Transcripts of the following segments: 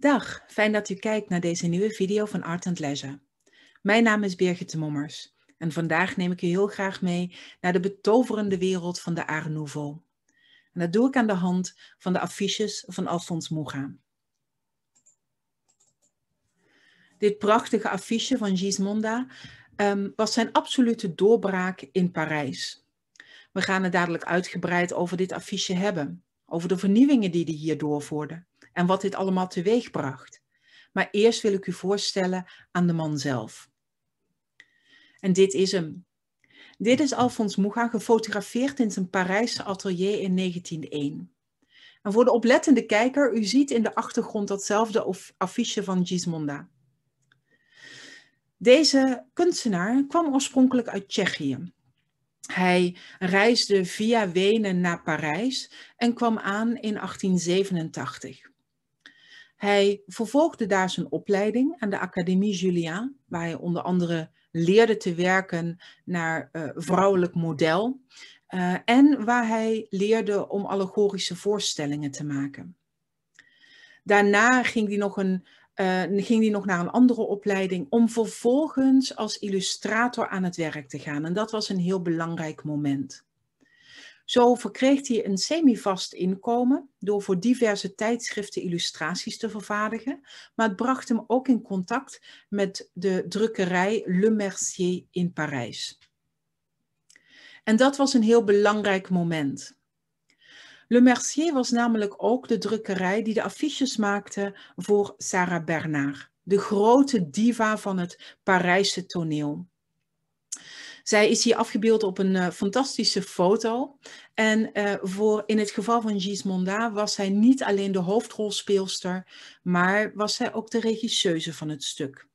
Dag, fijn dat u kijkt naar deze nieuwe video van Art and Leisure. Mijn naam is Birgit de Mommers en vandaag neem ik u heel graag mee naar de betoverende wereld van de Art Nouveau. En dat doe ik aan de hand van de affiches van Alphonse Moega. Dit prachtige affiche van Gismonda ehm, was zijn absolute doorbraak in Parijs. We gaan het dadelijk uitgebreid over dit affiche hebben, over de vernieuwingen die hij hier doorvoerde en wat dit allemaal teweegbracht. Maar eerst wil ik u voorstellen aan de man zelf. En dit is hem. Dit is Alfons Mucha, gefotografeerd in zijn Parijse atelier in 1901. En voor de oplettende kijker, u ziet in de achtergrond datzelfde affiche van Gismonda. Deze kunstenaar kwam oorspronkelijk uit Tsjechië. Hij reisde via Wenen naar Parijs en kwam aan in 1887. Hij vervolgde daar zijn opleiding aan de Academie Julien, waar hij onder andere leerde te werken naar eh, vrouwelijk model eh, en waar hij leerde om allegorische voorstellingen te maken. Daarna ging hij nog, een, eh, ging hij nog naar een andere opleiding om vervolgens als illustrator aan het werk te gaan. En dat was een heel belangrijk moment. Zo verkreeg hij een semi-vast inkomen door voor diverse tijdschriften illustraties te vervaardigen, maar het bracht hem ook in contact met de drukkerij Le Mercier in Parijs. En dat was een heel belangrijk moment. Le Mercier was namelijk ook de drukkerij die de affiches maakte voor Sarah Bernard, de grote diva van het Parijse toneel. Zij is hier afgebeeld op een eh, fantastische foto. En eh, voor, in het geval van Gismonda was zij niet alleen de hoofdrolspeelster, maar was zij ook de regisseuse van het stuk.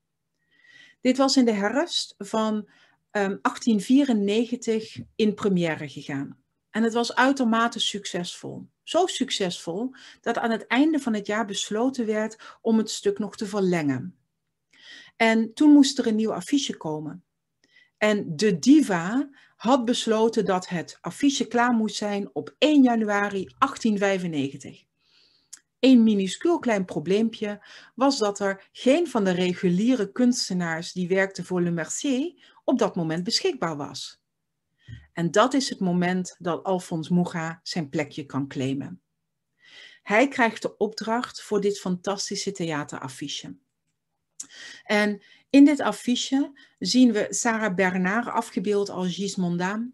Dit was in de herfst van 1894 ehm, in première gegaan. En het was uitermate succesvol. Zo succesvol dat aan het einde van het jaar besloten werd om het stuk nog te verlengen. En toen moest er een nieuw affiche komen. En de diva had besloten dat het affiche klaar moest zijn op 1 januari 1895. Een minuscuul klein probleempje was dat er geen van de reguliere kunstenaars die werkten voor Le Mercier op dat moment beschikbaar was. En dat is het moment dat Alphonse Mucha zijn plekje kan claimen. Hij krijgt de opdracht voor dit fantastische theateraffiche. En in dit affiche zien we Sarah Bernard afgebeeld als Gismonda,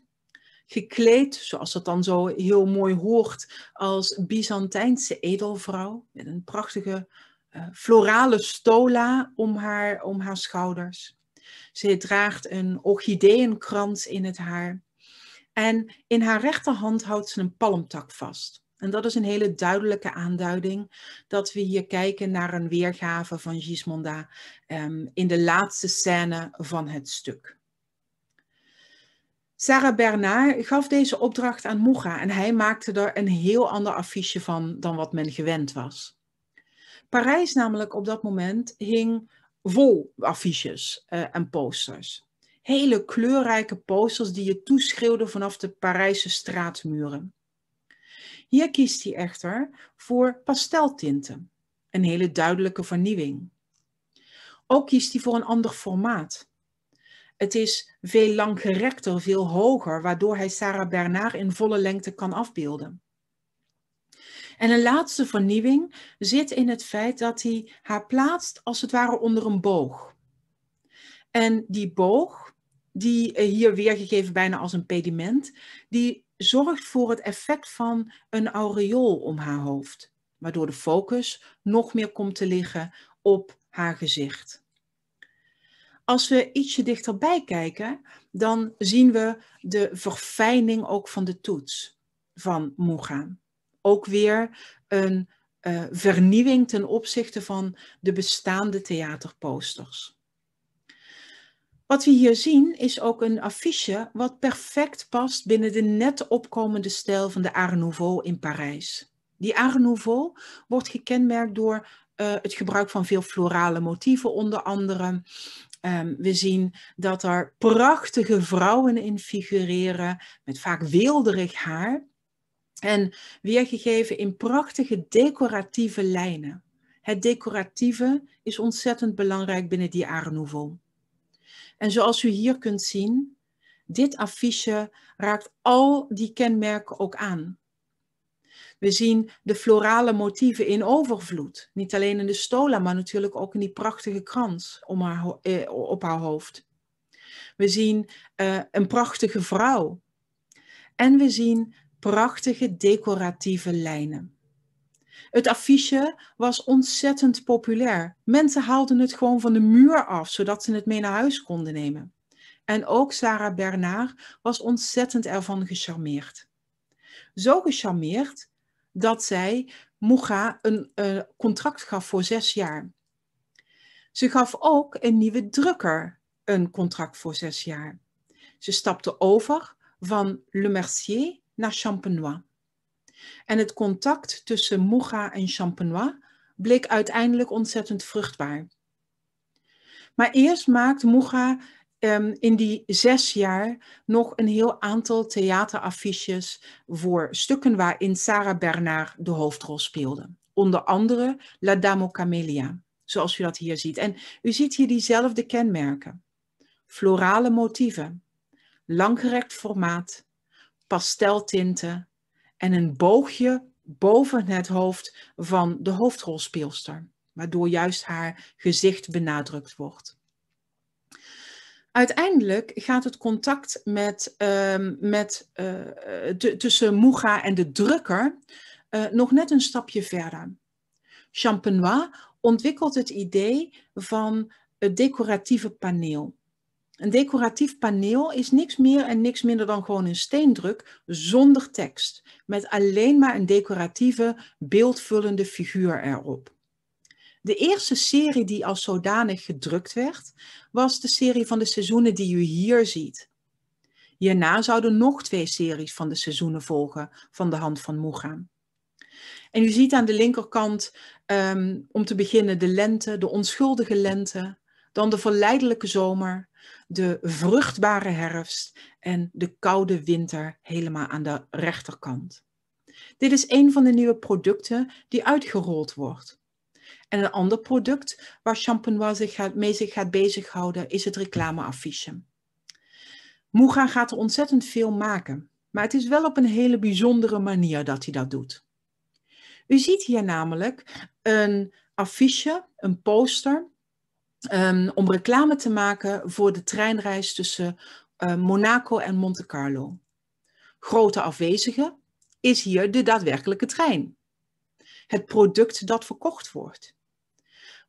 gekleed, zoals dat dan zo heel mooi hoort, als Byzantijnse edelvrouw met een prachtige eh, florale stola om haar, om haar schouders. Ze draagt een orchideeënkrans in het haar. En in haar rechterhand houdt ze een palmtak vast. En dat is een hele duidelijke aanduiding dat we hier kijken naar een weergave van Gismonda ehm, in de laatste scène van het stuk. Sarah Bernard gaf deze opdracht aan Moega en hij maakte er een heel ander affiche van dan wat men gewend was. Parijs namelijk op dat moment hing vol affiches eh, en posters. Hele kleurrijke posters die je toeschreeuwden vanaf de Parijse straatmuren. Hier kiest hij echter voor pasteltinten, een hele duidelijke vernieuwing. Ook kiest hij voor een ander formaat. Het is veel langgerekter, veel hoger, waardoor hij Sarah Bernard in volle lengte kan afbeelden. En een laatste vernieuwing zit in het feit dat hij haar plaatst als het ware onder een boog. En die boog, die eh, hier weergegeven bijna als een pediment, die zorgt voor het effect van een aureool om haar hoofd, waardoor de focus nog meer komt te liggen op haar gezicht. Als we ietsje dichterbij kijken, dan zien we de verfijning ook van de toets van Moega. Ook weer een eh, vernieuwing ten opzichte van de bestaande theaterposters. Wat we hier zien is ook een affiche wat perfect past binnen de net opkomende stijl van de Art Nouveau in Parijs. Die Art Nouveau wordt gekenmerkt door eh, het gebruik van veel florale motieven, onder andere. Ehm, we zien dat er prachtige vrouwen in figureren, met vaak weelderig haar. En weergegeven in prachtige decoratieve lijnen. Het decoratieve is ontzettend belangrijk binnen die Art Nouveau. En zoals u hier kunt zien, dit affiche raakt al die kenmerken ook aan. We zien de florale motieven in overvloed. Niet alleen in de stola, maar natuurlijk ook in die prachtige krans om haar, eh, op haar hoofd. We zien eh, een prachtige vrouw. En we zien prachtige decoratieve lijnen. Het affiche was ontzettend populair. Mensen haalden het gewoon van de muur af, zodat ze het mee naar huis konden nemen. En ook Sarah Bernard was ontzettend ervan gecharmeerd. Zo gecharmeerd dat zij Moega een eh, contract gaf voor zes jaar. Ze gaf ook een nieuwe drukker een contract voor zes jaar. Ze stapte over van Le Mercier naar Champenois. En het contact tussen Mouga en Champenois bleek uiteindelijk ontzettend vruchtbaar. Maar eerst maakt Mouga ehm, in die zes jaar nog een heel aantal theateraffiches voor stukken waarin Sarah Bernard de hoofdrol speelde. Onder andere La Damo Camelia, zoals u dat hier ziet. En u ziet hier diezelfde kenmerken. Florale motieven, langgerekt formaat, pasteltinten en een boogje boven het hoofd van de hoofdrolspeelster, waardoor juist haar gezicht benadrukt wordt. Uiteindelijk gaat het contact met, ehm, met, eh, eh, tussen Moega en de drukker eh, nog net een stapje verder. Champenois ontwikkelt het idee van het decoratieve paneel. Een decoratief paneel is niks meer en niks minder dan gewoon een steendruk zonder tekst, met alleen maar een decoratieve, beeldvullende figuur erop. De eerste serie die als zodanig gedrukt werd, was de serie van de seizoenen die u hier ziet. Hierna zouden nog twee series van de seizoenen volgen van de hand van Moegaan. En u ziet aan de linkerkant ehm, om te beginnen de lente, de onschuldige lente, dan de verleidelijke zomer, de vruchtbare herfst en de koude winter helemaal aan de rechterkant. Dit is een van de nieuwe producten die uitgerold wordt. En een ander product waar Champenois zich gaat, mee zich gaat bezighouden is het reclameaffiche. Moega gaat er ontzettend veel maken, maar het is wel op een hele bijzondere manier dat hij dat doet. U ziet hier namelijk een affiche, een poster Ehm, om reclame te maken voor de treinreis tussen eh, Monaco en Monte Carlo. Grote afwezige is hier de daadwerkelijke trein. Het product dat verkocht wordt.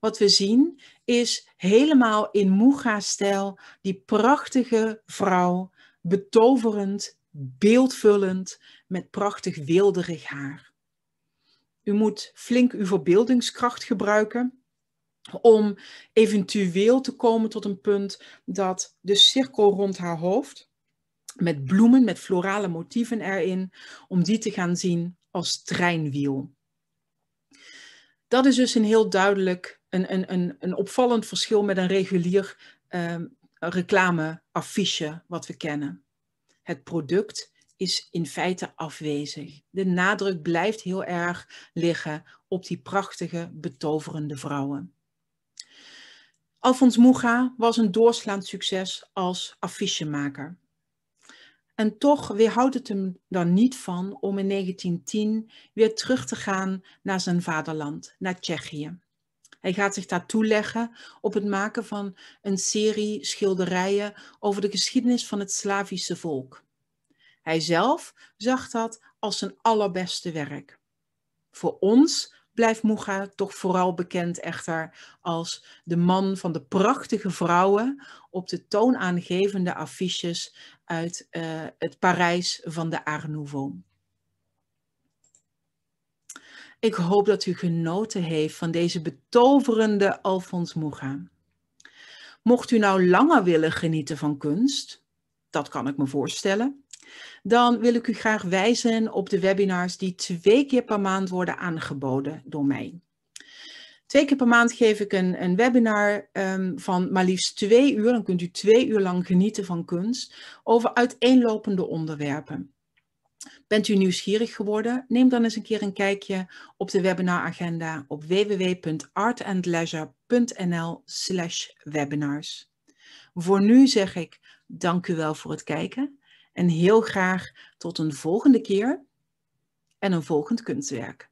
Wat we zien is helemaal in Moega-stijl die prachtige vrouw, betoverend, beeldvullend, met prachtig weelderig haar. U moet flink uw verbeeldingskracht gebruiken om eventueel te komen tot een punt dat de cirkel rond haar hoofd met bloemen, met florale motieven erin, om die te gaan zien als treinwiel. Dat is dus een heel duidelijk, een, een, een, een opvallend verschil met een regulier ehm, reclameaffiche wat we kennen. Het product is in feite afwezig. De nadruk blijft heel erg liggen op die prachtige, betoverende vrouwen. Alfons Moega was een doorslaand succes als affichemaker. En toch weerhoudt het hem dan niet van om in 1910 weer terug te gaan naar zijn vaderland, naar Tsjechië. Hij gaat zich daar toeleggen op het maken van een serie schilderijen over de geschiedenis van het Slavische volk. Hij zelf zag dat als zijn allerbeste werk. Voor ons blijft Moega toch vooral bekend echter als de man van de prachtige vrouwen op de toonaangevende affiches uit eh, het Parijs van de Art Nouveau. Ik hoop dat u genoten heeft van deze betoverende Alfons Moega. Mocht u nou langer willen genieten van kunst, dat kan ik me voorstellen, dan wil ik u graag wijzen op de webinars die twee keer per maand worden aangeboden door mij. Twee keer per maand geef ik een, een webinar ehm, van maar liefst twee uur, dan kunt u twee uur lang genieten van kunst, over uiteenlopende onderwerpen. Bent u nieuwsgierig geworden? Neem dan eens een keer een kijkje op de webinaragenda op www.artandleisure.nl/webinars. Voor nu zeg ik dank u wel voor het kijken en heel graag tot een volgende keer en een volgend kunstwerk.